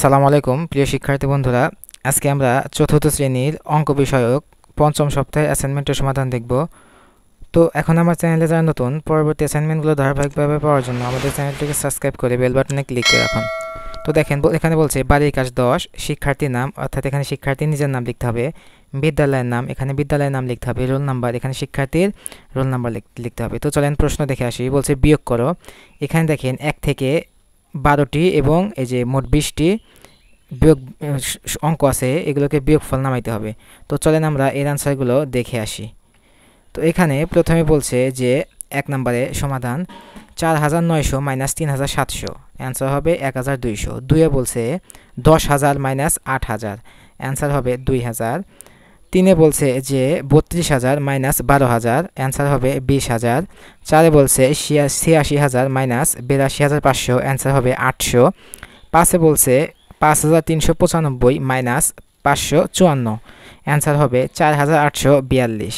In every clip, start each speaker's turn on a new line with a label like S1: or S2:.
S1: সালাম আলাইকুম প্রিয় শিক্ষার্থী বন্ধুরা আজকে আমরা চতুর্থ শ্রেণীর অঙ্ক বিষয়ক পঞ্চম সপ্তাহে অ্যাসাইনমেন্টের সমাধান দেখব তো এখন আমার চ্যানেলে যারা নতুন পরবর্তী অ্যাসাইনমেন্টগুলো ধারাবাহিকভাবে পাওয়ার জন্য আমাদের চ্যানেলটিকে সাবস্ক্রাইব করে বেল বাটনে ক্লিক করে রাখুন তো দেখেন এখানে বলছে বাড়ির কাজ দশ শিক্ষার্থীর নাম অর্থাৎ এখানে শিক্ষার্থী নিজের নাম লিখতে হবে বিদ্যালয়ের নাম এখানে বিদ্যালয়ের নাম লিখতে হবে রোল নাম্বার এখানে শিক্ষার্থীর রোল নাম্বার লিখতে হবে তো চলেন প্রশ্ন দেখে আসি বলছে বিয়োগ করো এখানে দেখেন এক থেকে বারোটি এবং এই যে মোট বিশটি বিয়োগ অঙ্ক আছে এগুলোকে বিয়োগফল নামাইতে হবে তো চলেন আমরা এর আনসারগুলো দেখে আসি তো এখানে প্রথমে বলছে যে এক নম্বরে সমাধান চার হাজার নয়শো মাইনাস তিন হাজার সাতশো অ্যান্সার হবে এক হাজার দুইশো দুইয়ে বলছে দশ হাজার মাইনাস আট হাজার অ্যান্সার হবে দুই হাজার তিনে বলছে যে বত্রিশ হাজার মাইনাস বারো হাজার অ্যান্সার হবে বিশ হাজার চারে বলছে ছিয়াশি হাজার মাইনাস বিরাশি হাজার পাঁচশো অ্যান্সার হবে আটশো পাঁচে বলছে পাঁচ হাজার তিনশো পঁচানব্বই মাইনাস পাঁচশো চুয়ান্ন অ্যান্সার হবে চার হাজার আটশো বিয়াল্লিশ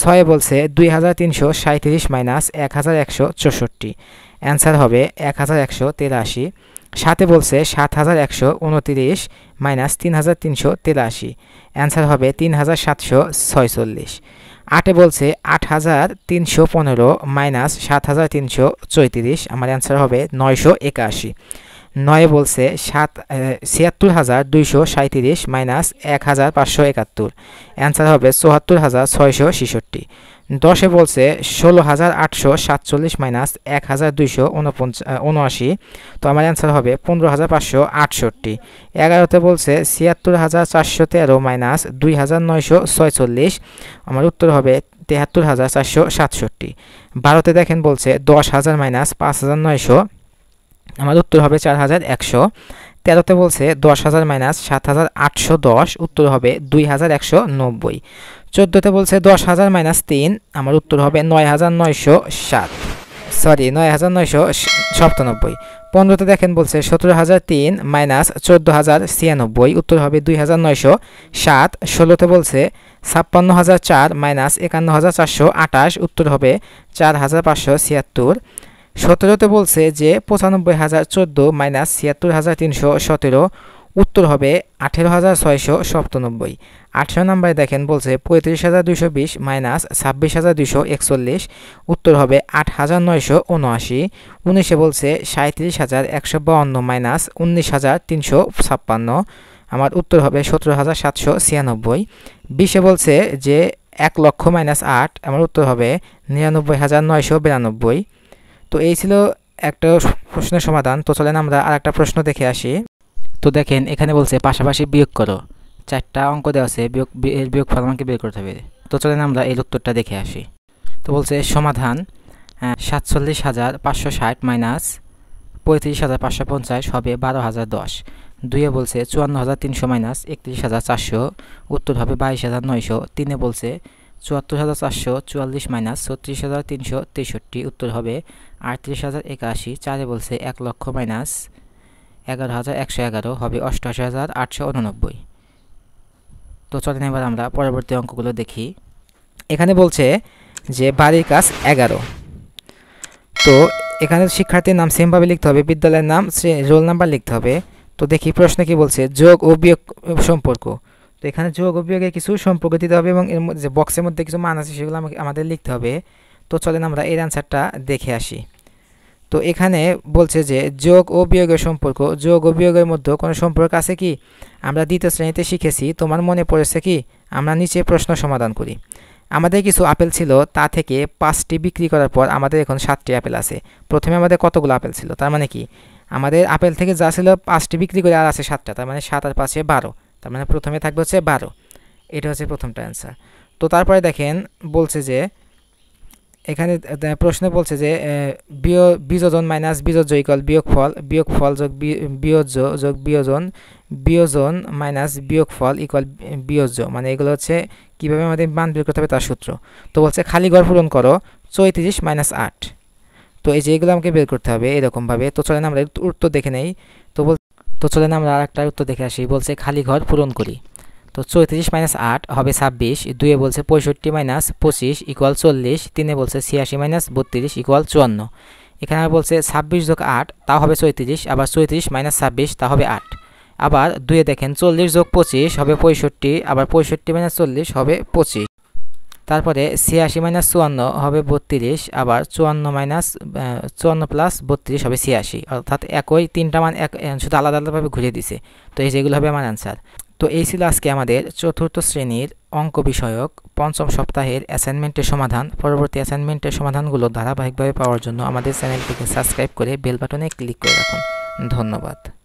S1: ছয়ে বলছে দুই হাজার তিনশো সাঁত্রিশ মাইনাস এক হাজার একশো চৌষট্টি অ্যান্সার হবে এক হাজার একশো তেরাশি সাথে বলছে সাত হাজার একশো উনতিরিশ মাইনাস তিন হাজার তিনশো তেরাশি অ্যান্সার হবে তিন হাজার সাতশো ছয়চল্লিশ আটে বলছে আট হাজার তিনশো পনেরো মাইনাস সাত হাজার তিনশো চৈত্রিশ আমার অ্যান্সার হবে নয়শো একাশি নয়ে বলছে সাত ছিয়াত্তর হাজার দুইশো সাঁত্রিশ মাইনাস এক হাজার পাঁচশো একাত্তর অ্যান্সার হবে চুয়াত্তর হাজার ছয়শো ছেষট্টি দশে বলছে ষোলো হাজার আটশো সাতচল্লিশ মাইনাস এক হাজার দুইশো উনআশি তো আমার অ্যান্সার হবে পনেরো হাজার পাঁচশো আটষট্টি এগারোতে বলছে ছিয়াত্তর হাজার চারশো তেরো মাইনাস দুই হাজার নয়শো ছয়চল্লিশ আমার উত্তর হবে তেহাত্তর হাজার চারশো সাতষট্টি বারোতে দেখেন বলছে দশ হাজার মাইনাস পাঁচ হাজার নয়শো আমাদের উত্তর হবে চার হাজার একশো তেরোতে বলছে দশ হাজার মাইনাস সাত হাজার আটশো দশ উত্তর হবে দুই হাজার একশো নব্বই চোদ্দোতে বলছে দশ হাজার মাইনাস তিন আমার উত্তর হবে নয় হাজার নয়শো সাত সরি নয় হাজার নয়শো সপ্তানব্বই পনেরোতে দেখেন বলছে সতেরো হাজার তিন মাইনাস চোদ্দো হাজার ছিয়ানব্বই উত্তর হবে দুই হাজার নয়শো সাত ষোলোতে বলছে ছাপ্পান্ন হাজার চার মাইনাস একান্ন হাজার চারশো আঠাশ উত্তর হবে চার হাজার পাঁচশো ছিয়াত্তর সতেরোতে বলছে যে পঁচানব্বই হাজার চোদ্দো মাইনাস ছিয়াত্তর হাজার তিনশো সতেরো উত্তর হবে আঠেরো হাজার ছয়শো সপ্তানব্বই আঠেরো নম্বরে দেখেন বলছে পঁয়ত্রিশ হাজার দুশো বিশ মাইনাস ছাব্বিশ হাজার দুশো একচল্লিশ উত্তর হবে আট হাজার নয়শো উনআশি উনিশে বলছে সাঁত্রিশ হাজার একশো বাউন্ন মাইনাস উনিশ হাজার তিনশো ছাপ্পান্ন আমার উত্তর হবে সতেরো হাজার সাতশো ছিয়ানব্বই বিশে বলছে যে এক লক্ষ মাইনাস আট আমার উত্তর হবে নিরানব্বই হাজার নয়শো বিরানব্বই তো এই ছিল একটা প্রশ্নের সমাধান তো চলেন আমরা আর একটা প্রশ্ন দেখে আসি তো দেখেন এখানে বলছে পাশাপাশি বিয়োগ করো চারটা অঙ্ক দেওয়া আছে বিয়োগ এর বিয়োগ ফল আমাকে বের করতে হবে তো চলেন আমরা এর উত্তরটা দেখে আসি তো বলছে সমাধান সাতচল্লিশ হাজার পাঁচশো ষাট মাইনাস পঁয়ত্রিশ হাজার পাঁচশো পঞ্চাশ হবে বারো হাজার দশ দুইয়ে বলছে চুয়ান্ন হাজার তিনশো মাইনাস একত্রিশ হাজার চারশো উত্তর হবে বাইশ হাজার নয়শো তিনে বলছে চুয়াত্তর হাজার চারশো চুয়াল্লিশ মাইনাস ছত্রিশ হাজার তিনশো তেষট্টি উত্তর হবে আটত্রিশ হাজার একাশি চারে বলছে এক লক্ষ মাইনাস এগারো হাজার একশো এগারো হবে অষ্টআশি হাজার আটশো উননব্বই তো চলেন এবার আমরা পরবর্তী অঙ্কগুলো দেখি এখানে বলছে যে বাড়ির কাজ এগারো তো এখানে শিক্ষার্থীর নাম সেমভাবে লিখতে হবে বিদ্যালয়ের নাম রোল নাম্বার লিখতে হবে তো দেখি প্রশ্ন কি বলছে যোগ ও বিয়োগ সম্পর্ক তো এখানে যোগ বিয়োগে কিছু সম্পর্ক দিতে হবে এবং এর যে বক্সের মধ্যে কিছু মান আছে সেগুলো আমাদের লিখতে হবে তো চলেন আমরা এর অ্যান্সারটা দেখে আসি তো এখানে বলছে যে যোগ ও বিয়োগের সম্পর্ক যোগ ও বিয়োগের মধ্যে কোনো সম্পর্ক আছে কি আমরা দ্বিতীয় শ্রেণীতে শিখেছি তোমার মনে পড়েছে কি আমরা নিচে প্রশ্ন সমাধান করি আমাদের কিছু আপেল ছিল তা থেকে পাঁচটি বিক্রি করার পর আমাদের এখন সাতটি আপেল আছে প্রথমে আমাদের কতগুলো আপেল ছিল তার মানে কি আমাদের আপেল থেকে যা ছিল পাঁচটি বিক্রি করে আর আছে সাতটা তার মানে সাত আর পাঁচে বারো তার মানে প্রথমে থাকবে হচ্ছে বারো এটা হচ্ছে প্রথমটা অ্যান্সার তো তারপরে দেখেন বলছে যে এখানে প্রশ্নে বলছে যে বিয় বিযোজন মাইনাস বিযোজ্য ইকল বিয়োগ ফল যোগ বিয়োজ্য যোগ বিয়োজন বিয়োজন মাইনাস বিয়োগ ফল ইকল বিয়োজ্য মানে এগুলো হচ্ছে কীভাবে আমাদের মান বের করতে হবে তার সূত্র তো বলছে খালি ঘর পূরণ করো চৈত্রিশ মাইনাস আট তো এই যে এগুলো আমাকে বের করতে হবে এরকমভাবে তো চলেন আমরা উত্তর দেখে নেই তো চলেন আমরা আরেকটা উত্তর দেখে আসি বলছে খালি ঘর পূরণ করি তো চৌত্রিশ মাইনাস আট হবে ছাব্বিশ দুয়ে বলছে পঁয়ষট্টি মাইনাস পঁচিশ ইকুয়াল চল্লিশ তিনে বলছে ছিয়াশি মাইনাস বত্রিশ ইকুয়াল চুয়ান্ন এখানে আর বলছে ছাব্বিশ যোগ আট তা হবে চৌত্রিশ আবার চৌত্রিশ মাইনাস ছাব্বিশ তা হবে আট আবার দুয়ে দেখেন চল্লিশ যোগ পঁচিশ হবে পঁয়ষট্টি আবার পঁয়ষট্টি মাইনাস চল্লিশ হবে পঁচিশ তারপরে ছিয়াশি মাইনাস চুয়ান্ন হবে বত্রিশ আবার চুয়ান্ন মাইনাস চুয়ান্ন প্লাস বত্রিশ হবে ছিয়াশি অর্থাৎ একই তিনটা মান এক শুধু আলাদা আলাদাভাবে ঘুরে দিছে তো এই যেগুলো হবে আমার অ্যান্সার তো এই ছিল আজকে আমাদের চতুর্থ শ্রেণীর অঙ্ক বিষয়ক পঞ্চম সপ্তাহের অ্যাসাইনমেন্টের সমাধান পরবর্তী অ্যাসাইনমেন্টের সমাধানগুলো ধারাবাহিকভাবে পাওয়ার জন্য আমাদের চ্যানেলটিকে সাবস্ক্রাইব করে বেল বাটনে ক্লিক করে রাখুন ধন্যবাদ